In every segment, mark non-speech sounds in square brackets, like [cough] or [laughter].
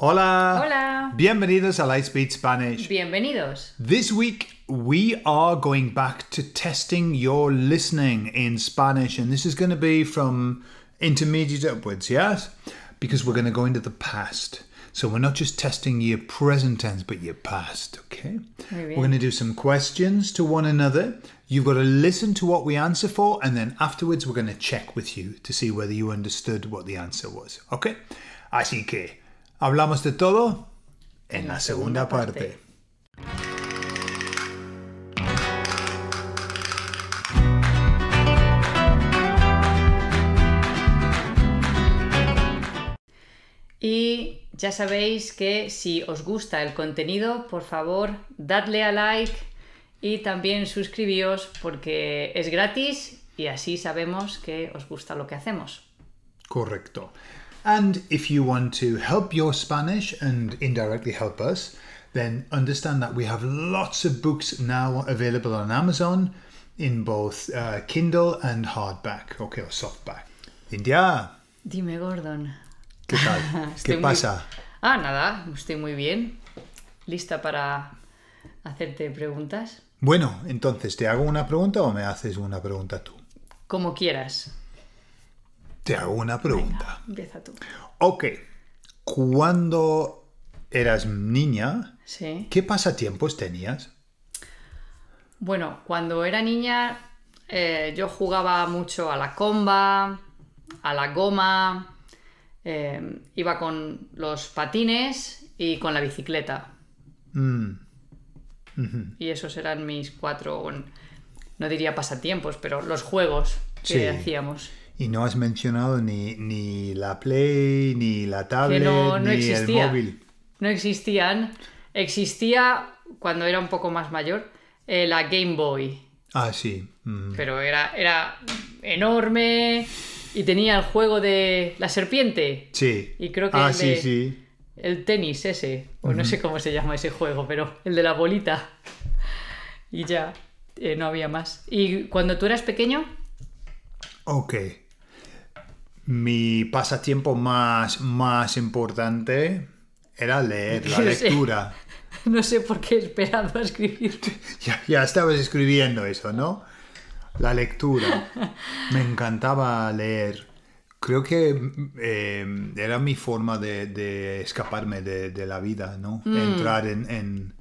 Hola. Hola. Bienvenidos a Lightspeed Spanish. Bienvenidos. This week we are going back to testing your listening in Spanish, and this is going to be from intermediate upwards, yes? Because we're going to go into the past. So we're not just testing your present tense, but your past, okay? We're going to do some questions to one another. You've got to listen to what we answer for, and then afterwards we're going to check with you to see whether you understood what the answer was, okay? Así que. Hablamos de todo en la segunda parte. Y ya sabéis que si os gusta el contenido, por favor, dadle a like y también suscribíos porque es gratis y así sabemos que os gusta lo que hacemos. Correcto. And if you want to help your Spanish and indirectly help us, then understand that we have lots of books now available on Amazon in both uh, Kindle and hardback, okay, or softback. India. Dime, Gordon. ¿Qué tal? [laughs] ¿Qué pasa? Ah, nada, estoy muy bien. ¿Lista para hacerte preguntas? Bueno, entonces, ¿te hago una pregunta o me haces una pregunta tú? Como quieras. Te hago una pregunta. empieza tú. Ok. Cuando eras niña, ¿qué pasatiempos tenías? Bueno, cuando era niña eh, yo jugaba mucho a la comba, a la goma, eh, iba con los patines y con la bicicleta. Mm. Y esos eran mis cuatro, no diría pasatiempos, pero los juegos que hacíamos. Y no has mencionado ni, la Play, ni la tablet, no, ni existía. el móvil. No existían. Existía, cuando era un poco más mayor, eh, la Game Boy. Ah, sí. Mm. Pero era, era enorme y tenía el juego de la serpiente. Sí. Y creo que ah, el tenis ese. O no sé cómo se llama ese juego, pero el de la bolita. Y ya, eh, no había más. ¿Y cuando tú eras pequeño? Ok mi pasatiempo más, más importante era leer, la [laughs] lectura. [laughs] no sé por qué he esperado a escribir. [laughs] Ya, estabas escribiendo eso, ¿no? La lectura. Me encantaba leer. Creo que eh, era mi forma de, escaparme de, la vida, ¿no? Mm. Entrar en,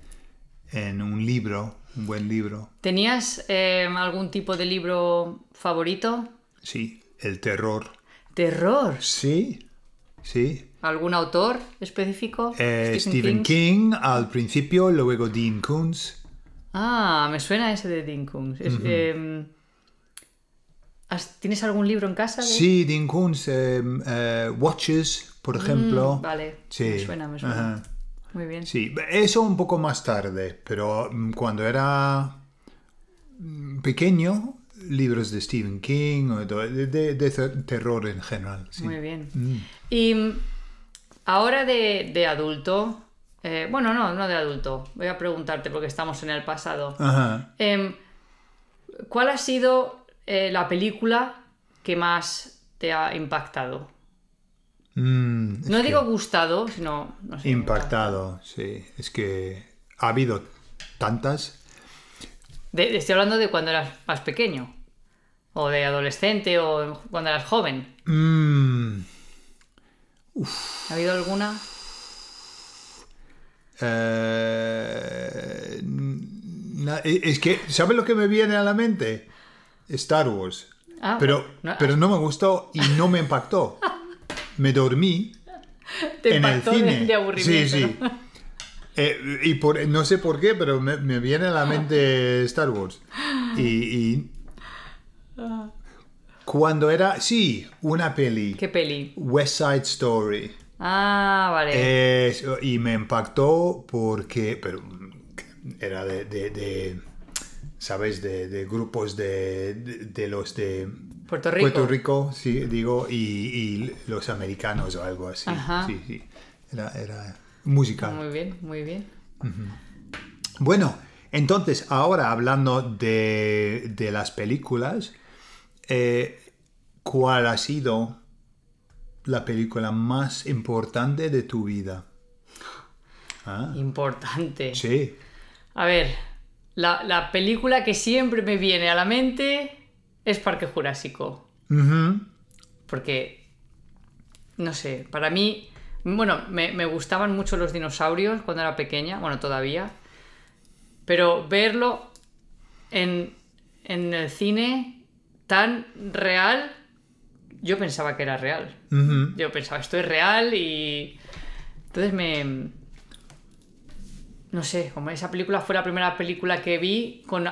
un libro, un buen libro. ¿Tenías eh, algún tipo de libro favorito? Sí, el terror. Terror. Sí, sí. ¿Algún autor específico? Eh, Stephen, King. al principio, luego Dean Koontz. Ah, me suena ese de Dean Koontz. Em, ¿Tienes algún libro en casa? De... Sí, Dean Koontz, em, eh, Watches, por mm, ejemplo. vale, sí. me suena, me suena. Muy bien. Sí, eso un poco más tarde, pero mm, cuando era mm, pequeño libros de Stephen King o de, terror en general. Muy bien. Mm. Y mm, ahora de, adulto, eh, bueno, no, no de adulto, voy a preguntarte porque estamos en el pasado. Em, ¿Cuál ha sido eh, la película que más te ha impactado? Mm, no digo gustado, sino... impactado, sí. Es que ha habido tantas estoy hablando de cuando eras más pequeño. O de adolescente, o cuando eras joven. Mm. ¿Ha habido alguna? Eh, e, es que, ¿sabes lo que me viene a la mente? Star Wars. Ah, pero, no, pero ah. no me gustó y no me impactó. Me dormí [laughs] en el cine. de aburrimiento. Sí, sí. Eh, y por, no sé por qué, pero me, viene a la mente Star Wars. Y, cuando era, sí, una peli. ¿Qué peli? West Side Story. Ah, vale. y me impactó porque, pero era de, ¿sabes? De, grupos de, los de Puerto Rico. Puerto Rico, sí, digo, y, los americanos o algo así. Sí, sí. era Música. Muy bien, muy bien. Bueno, entonces, ahora hablando de, de las películas, eh, ¿cuál ha sido la película más importante de tu vida? Ah. Importante. Sí. A ver, la, película que siempre me viene a la mente es Parque Jurásico. Porque, no sé, para mí bueno, me, gustaban mucho los dinosaurios cuando era pequeña, bueno, todavía. Pero verlo en, en el cine tan real, yo pensaba que era real. Yo pensaba, esto es real y... Entonces me... No sé, como esa película fue la primera película que vi con...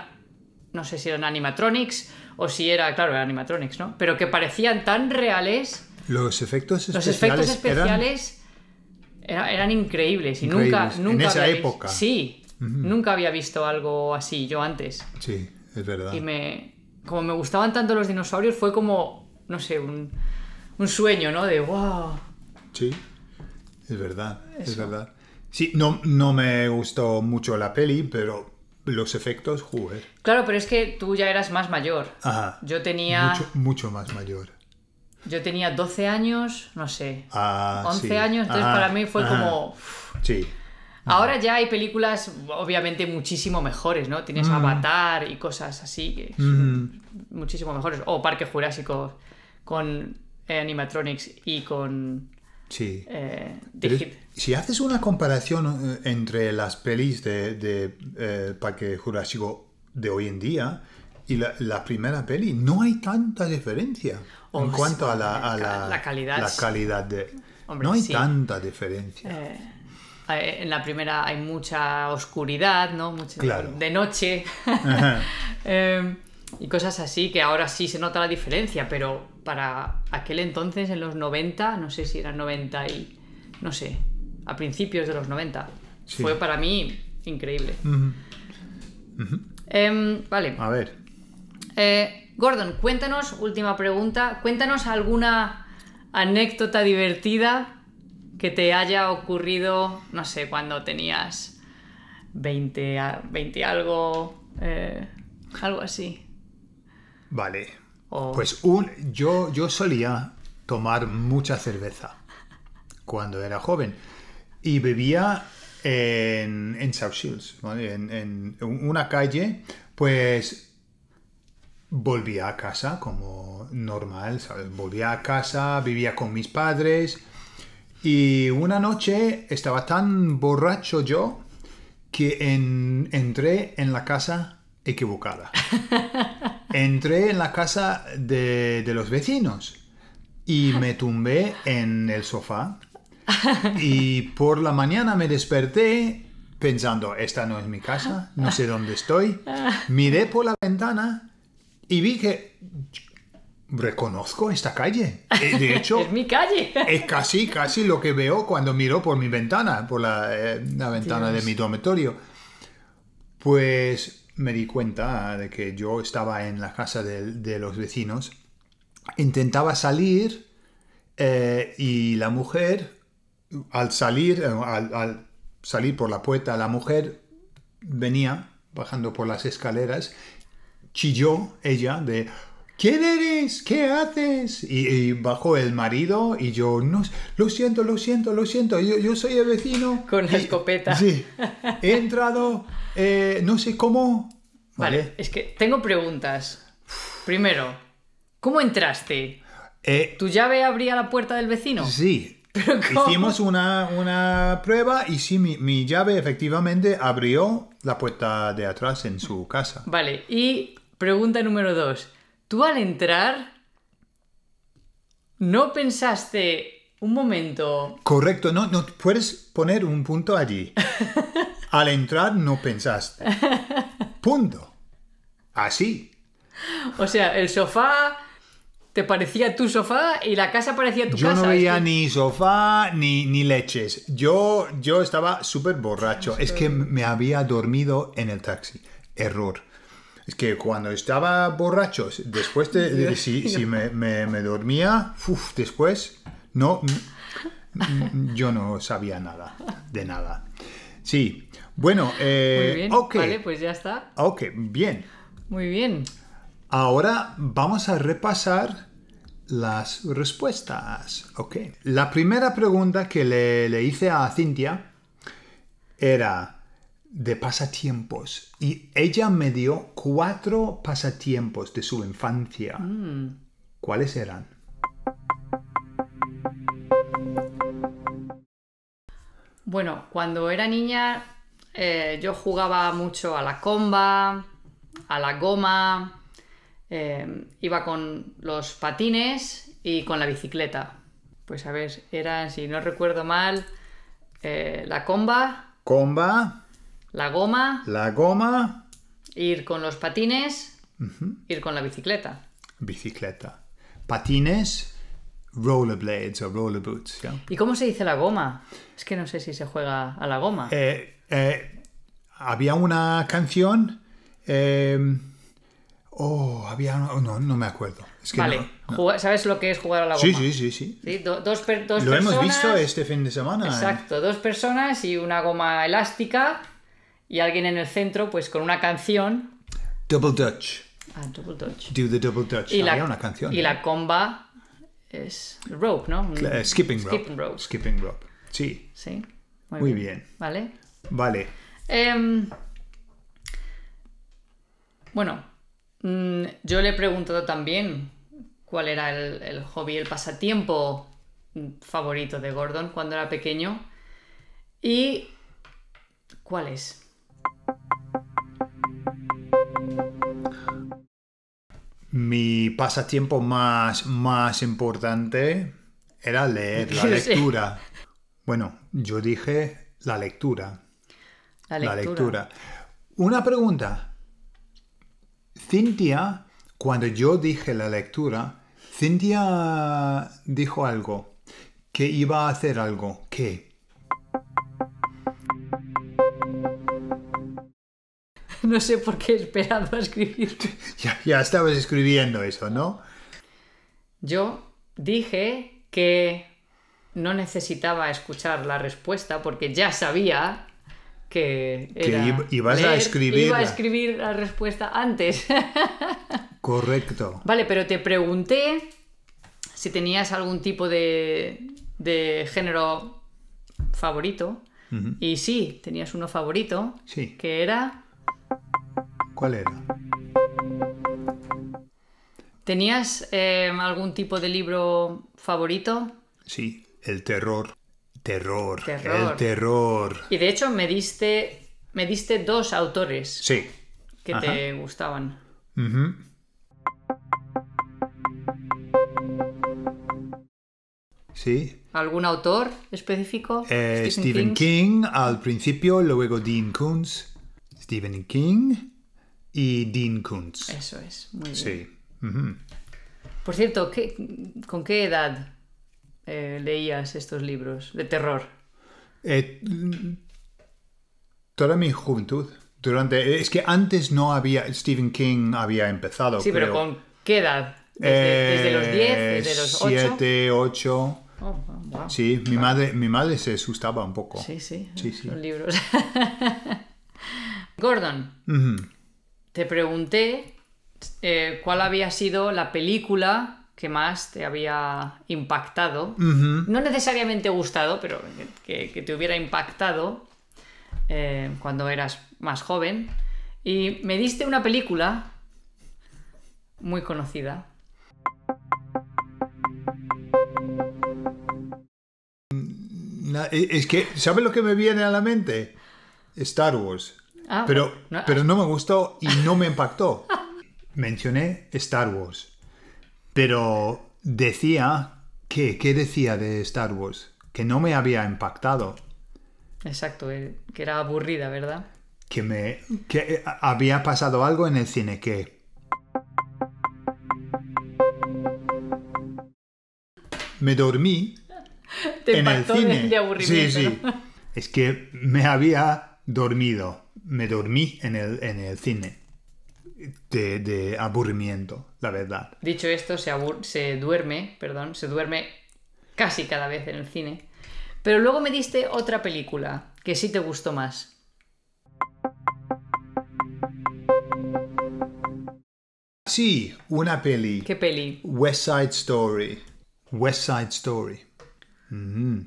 No sé si eran animatronics o si era, claro, era animatronics, ¿no? Pero que parecían tan reales. Los efectos especiales. Los efectos especiales eran increíbles y nunca, nunca... En esa época. sí, nunca había visto algo así yo antes. Sí, es verdad. Y me... Como me gustaban tanto los dinosaurios, fue como, no sé, un, un sueño, ¿no? De wow. Sí, es verdad, es verdad. Sí, no, no me gustó mucho la peli, pero los efectos, joder. Claro, pero es que tú ya eras más mayor. Ajá. Yo tenía... Mucho, mucho más mayor. Yo tenía 12 años, no sé, 11 ah, años, entonces ah, para mí fue como... Sí. Ahora ya hay películas, obviamente, muchísimo mejores, ¿no? Tienes mm. Avatar y cosas así, muchísimo mejores. O Parque Jurásico con eh, animatronics y con... Sí. Eh, si haces una comparación eh, entre las pelis de, eh, Parque Jurásico de hoy en día y la, primera peli no hay tanta diferencia en cuanto a, la, calidad. La calidad de, no hay tanta diferencia. Eh, eh, en la primera hay mucha oscuridad, ¿no? Mucha, De noche. [laughs] Em, y cosas así que ahora sí se nota la diferencia, pero para aquel entonces, en los 90, no sé si eran 90 y. no sé, a principios de los 90. Fue para mí increíble. Em, vale. A ver. Eh, Gordon, cuéntanos, última pregunta, cuéntanos alguna anécdota divertida que te haya ocurrido, no sé, cuando tenías 20, 20 algo, eh, algo así. Vale. Pues yo, yo solía tomar mucha cerveza cuando era joven y bebía en, South Shields, en, una calle, pues volvía a casa como normal, ¿sabes? Volvía a casa, vivía con mis padres y una noche estaba tan borracho yo que entré en la casa equivocada. [laughs] Entré en la casa de, de los vecinos y me tumbé en el sofá y por la mañana me desperté pensando, esta no es mi casa, no sé dónde estoy. [laughs] Miré por la ventana y vi que reconozco esta calle. Eh, de [laughs] hecho, es mi calle. [laughs] es casi, casi lo que veo cuando miro por mi ventana, por la, eh, ventana de mi dormitorio. Pues me di cuenta de que yo estaba en la casa de, los vecinos. Intentaba salir eh, y la mujer, al salir, al salir por la puerta, la mujer venía bajando por las escaleras chilló ella de ¿Quién eres? ¿Qué haces? Y, bajó el marido y yo, no, lo siento, lo siento, lo siento, yo, soy el vecino. Con la escopeta. Sí, he entrado, eh, no sé cómo. Vale. es que tengo preguntas. Primero, ¿cómo entraste? Eh, ¿Tu llave abría la puerta del vecino? Sí. [laughs] Hicimos una, prueba y sí, mi, mi llave efectivamente abrió la puerta de atrás en su casa. Vale, ¿y Pregunta número dos. ¿Tú al entrar no pensaste un momento? Correcto, no, no puedes poner un punto allí. [laughs] al entrar no pensaste. Punto. Así. O sea, el sofá te parecía tu sofá y la casa parecía tu casa. Yo no había ni sofá ni, ni, leches. Yo, yo estaba súper borracho. Es que me había dormido en el taxi. Error. Es que cuando estaba borracho, después de, [laughs] si, me, dormía, después, no, yo no sabía nada, de nada. Sí, bueno, eh, vale, pues ya está. Ok, bien. Muy bien. Ahora vamos a repasar las respuestas, ok. La primera pregunta que le, le hice a Cintia era, de pasatiempos y ella me dio cuatro pasatiempos de su infancia. Mm. ¿Cuáles eran? Bueno, cuando era niña eh, yo jugaba mucho a la comba, a la goma, eh, iba con los patines y con la bicicleta. Pues a ver, eran, si no recuerdo mal, eh, la comba. Comba. La goma. La goma. Ir con los patines. Ir con la bicicleta. Bicicleta. Patines, rollerblades o roller boots. ¿Y cómo se dice la goma? Es que no sé si se juega a la goma. Eh, eh, había una canción. Em, oh, había. Oh, no, no me acuerdo. vale. ¿Sabes lo que es jugar a la goma? Sí, sí, sí. sí. lo hemos visto este fin de semana. ¿eh? Exacto, dos personas y una goma elástica y alguien en el centro, pues con una canción. Double Dutch. Ah, Double Dutch. Do the Double Dutch. Y la, Y la ¿eh? comba es rope, ¿no? Eh, skipping, rope. Skipping rope. Sí. Sí. Muy, bien. Vale. Vale. Em, bueno, mm, yo le he preguntado también cuál era el, el hobby, el pasatiempo favorito de Gordon cuando era pequeño. ¿Y cuál es? mi pasatiempo más, más importante era leer, la [laughs] lectura. Bueno, yo dije la lectura. La lectura. Una pregunta. Cintia, cuando yo dije la lectura, Cintia dijo algo, que iba a hacer algo. ¿Qué? [laughs] No sé por qué he esperado a escribirte. [laughs] Ya, ya estabas escribiendo eso, ¿no? Yo dije que no necesitaba escuchar la respuesta porque ya sabía que, era que ibas a escribir iba a escribir la respuesta antes [laughs] correcto vale pero te pregunté si tenías algún tipo de, de género favorito y sí tenías uno favorito sí. que era ¿Cuál era? ¿Tenías em, algún tipo de libro favorito? Sí, el terror. Terror, terror. El terror. Y de hecho me diste, me diste dos autores sí. que te gustaban. Sí. ¿Algún autor específico? Eh, Stephen, King. al principio, luego Dean Koontz. Stephen King y Dean Kuntz. Eso es, muy bien. Sí. Por cierto, ¿con qué edad eh, leías estos libros de terror? Eh, toda mi juventud. Durante, eh, es que antes no había, Stephen King había empezado. Sí, pero ¿con qué edad? ¿Desde, los 10? ¿Desde los 8? 7, 8. Sí, mi madre, mi madre se asustaba un poco. Sí, sí, sí, sí. los libros. [laughs] Gordon, uh te pregunté eh, cuál había sido la película que más te había impactado. No necesariamente gustado, pero que, te hubiera impactado eh, cuando eras más joven. Y me diste una película muy conocida. Mm, e, es que, ¿sabes lo que me viene a la mente? Star Wars. Ah, pero, no, pero ah. no me gustó y no me impactó. [laughs] Mencioné Star Wars, pero decía que, ¿qué decía de Star Wars? Que no me había impactado. Exacto, eh, que era aburrida, ¿verdad? Que me que eh, había pasado algo en el cine que me dormí en el cine. De, aburrimiento. sí, sí. Es que me había dormido me dormí en el, en el cine de, aburrimiento, la verdad. Dicho esto, se, duerme, perdón, se duerme casi cada vez en el cine. Pero luego me diste otra película que sí te gustó más. Sí, una peli. ¿Qué peli? West Side Story. West Side Story. Mm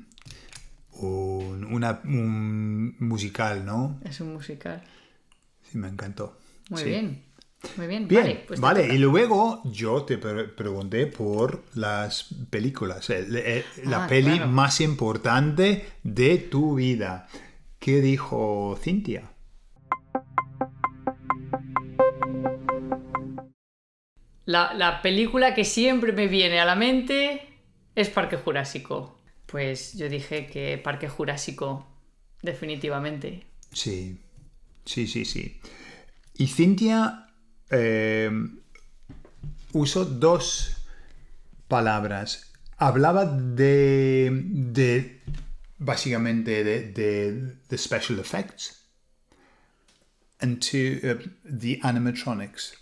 un, musical, ¿no? Es un musical. Sí, me encantó. Muy bien. Muy bien, vale. Pues vale. y luego yo te pregunté por las películas, la ah, peli más importante de tu vida. ¿Qué dijo Cintia? la película que siempre me viene a la mente es Parque Jurásico pues yo dije que Parque Jurásico, definitivamente. Sí, sí, sí, sí. Y Cintia eh, usó dos palabras. Hablaba de, de básicamente, de, de, special effects and to eh, the animatronics.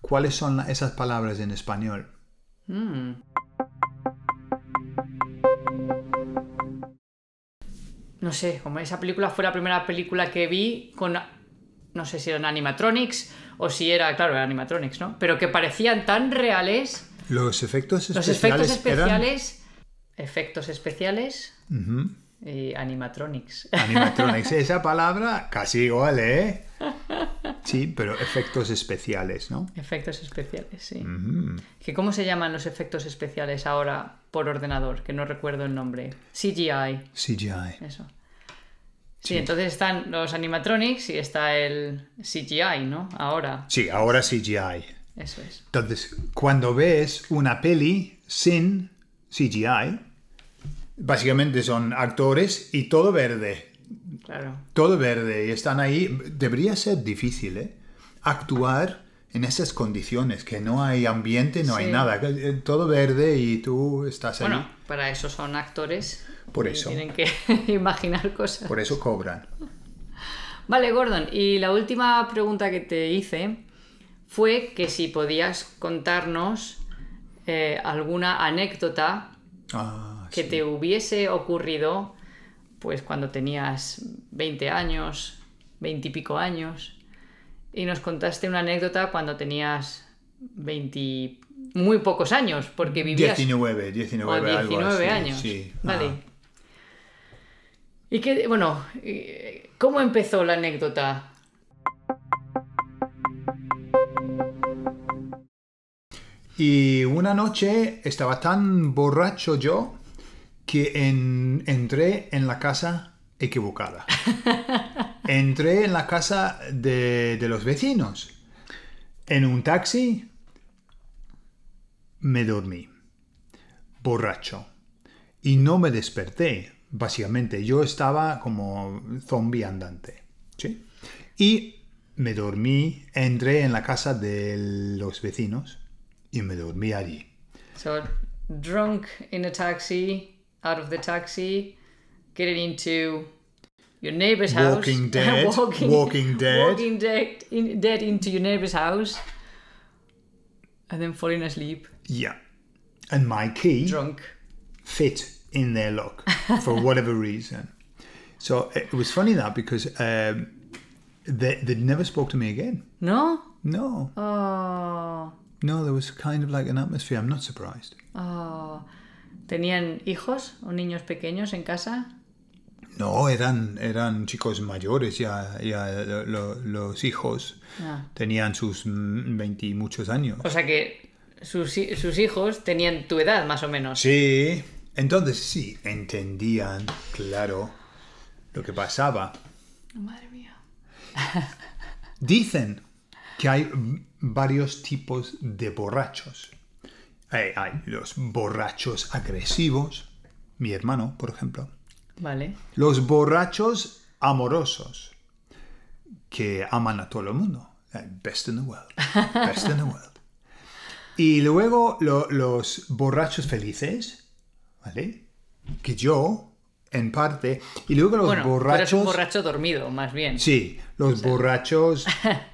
¿Cuáles son esas palabras en español? Mm. no sé, como esa película fue la primera película que vi con, no sé si eran animatronics o si era, claro, era animatronics, ¿no? Pero que parecían tan reales. Los efectos especiales. Los efectos especiales. Efectos especiales. Y animatronics. Animatronics, [laughs] esa palabra casi igual, ¿eh? Sí, pero efectos especiales, ¿no? Efectos especiales, sí. ¿Cómo se llaman los efectos especiales ahora por ordenador? Que no recuerdo el nombre. CGI. CGI. Eso. Sí, sí, entonces están los animatronics y está el CGI, ¿no? Ahora. Sí, ahora CGI. Eso es. Entonces, cuando ves una peli sin CGI, básicamente son actores y todo verde todo verde y están ahí. Debería ser difícil, ¿eh? Actuar en esas condiciones, que no hay ambiente, no hay nada, eh, todo verde y tú estás ahí. Bueno, para eso son actores. Por eso. tienen que [laughs] imaginar cosas. Por eso cobran. Vale, Gordon, y la última pregunta que te hice fue que si podías contarnos eh, alguna anécdota ah, que te hubiese ocurrido pues cuando tenías 20 años, 20 y pico años, y nos contaste una anécdota cuando tenías 20 muy pocos años, porque vivías 19, 19, o 19 algo años. Sí. Vale. Y que bueno, eh, ¿cómo empezó la anécdota? Y una noche estaba tan borracho yo que entré en la casa equivocada. [laughs] entré en la casa de, los vecinos. En un taxi me dormí, borracho. Y no me desperté, básicamente. Yo estaba como zombie andante. ¿sí? Y me dormí, entré en la casa de los vecinos y me dormí allí. So, drunk in a taxi, out of the taxi, getting into your neighbor's house. Walking [laughs] dead. walking, walking dead. Walking dead, in, dead into your neighbor's house. And then falling asleep. Yeah. And my key. Drunk. Fit in their lock [laughs] for whatever reason. So it was funny that because um, they, they never spoke to me again. No? No. Oh. No, there was kind of like an atmosphere. I'm not surprised. Oh. ¿Tenían hijos o niños pequeños en casa? No, eran, eran chicos mayores ya, ya los hijos. Ah. Tenían sus 20 y muchos años. O sea que sus, sus, hijos tenían tu edad, más o menos. Sí, entonces sí, entendían, claro, lo que pasaba. Madre mía. Dicen que hay varios tipos de borrachos. Eh, hay los borrachos agresivos, mi hermano, por ejemplo. Vale. Los borrachos amorosos, que aman a todo el mundo. Eh, best in the world. [laughs] Best in the world. Y luego los borrachos felices, ¿vale? Que yo, en parte. Y luego los bueno, borrachos. Pero es un borracho dormido, más bien. Sí, los borrachos [laughs]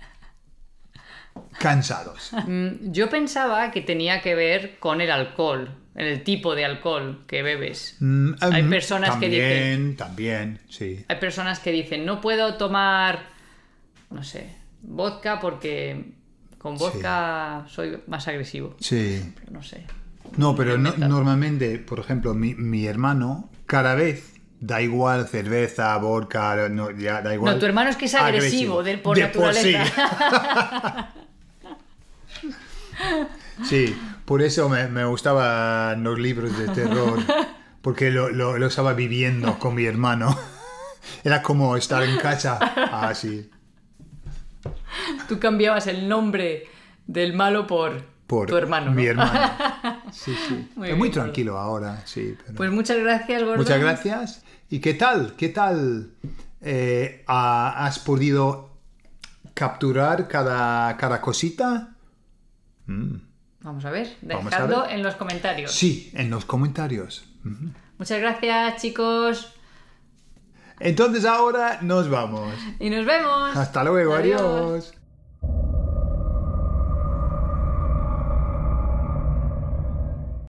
cansados. Mm, yo pensaba que tenía que ver con el alcohol, el tipo de alcohol que bebes. Mm, hay mm, personas que dicen. También, sí. Hay personas que dicen, no puedo tomar, no sé, vodka porque con vodka soy más agresivo. Sí. no sé. No, pero normalmente, por ejemplo, mi, hermano, cada vez da igual cerveza, vodka, no, ya da igual. No, tu hermano es que es agresivo, por naturaleza. [laughs] [laughs] Sí, por eso me, gustaban los libros de terror, porque lo, estaba viviendo con mi hermano. [laughs] Era como estar en casa. así. Ah, sí. Tú cambiabas el nombre del malo por, tu hermano. Mi hermano. [laughs] Sí, sí. Muy, muy tranquilo ahora, sí. Pues muchas gracias, Gordon. Muchas gracias. ¿Y qué tal? ¿Qué tal eh, has podido capturar cada, cada cosita? Mm. Vamos a ver, dejadlo en los comentarios. Sí, en los comentarios. Muchas gracias, chicos. Entonces ahora nos vamos. Y nos vemos. Hasta luego, adiós.